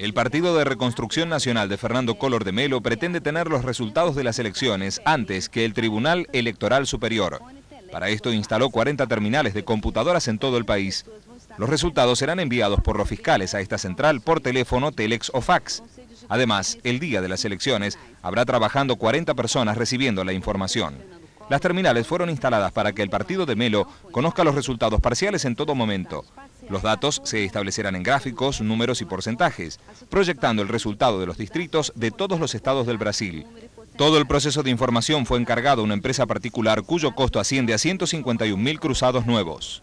El Partido de Reconstrucción Nacional de Fernando Color de Melo pretende tener los resultados de las elecciones antes que el Tribunal Electoral Superior. Para esto instaló 40 terminales de computadoras en todo el país. Los resultados serán enviados por los fiscales a esta central por teléfono, telex o fax. Además, el día de las elecciones habrá trabajando 40 personas recibiendo la información. Las terminales fueron instaladas para que el partido de Melo conozca los resultados parciales en todo momento. Los datos se establecerán en gráficos, números y porcentajes, proyectando el resultado de los distritos de todos los estados del Brasil. Todo el proceso de información fue encargado a una empresa particular cuyo costo asciende a 151.000 cruzados nuevos.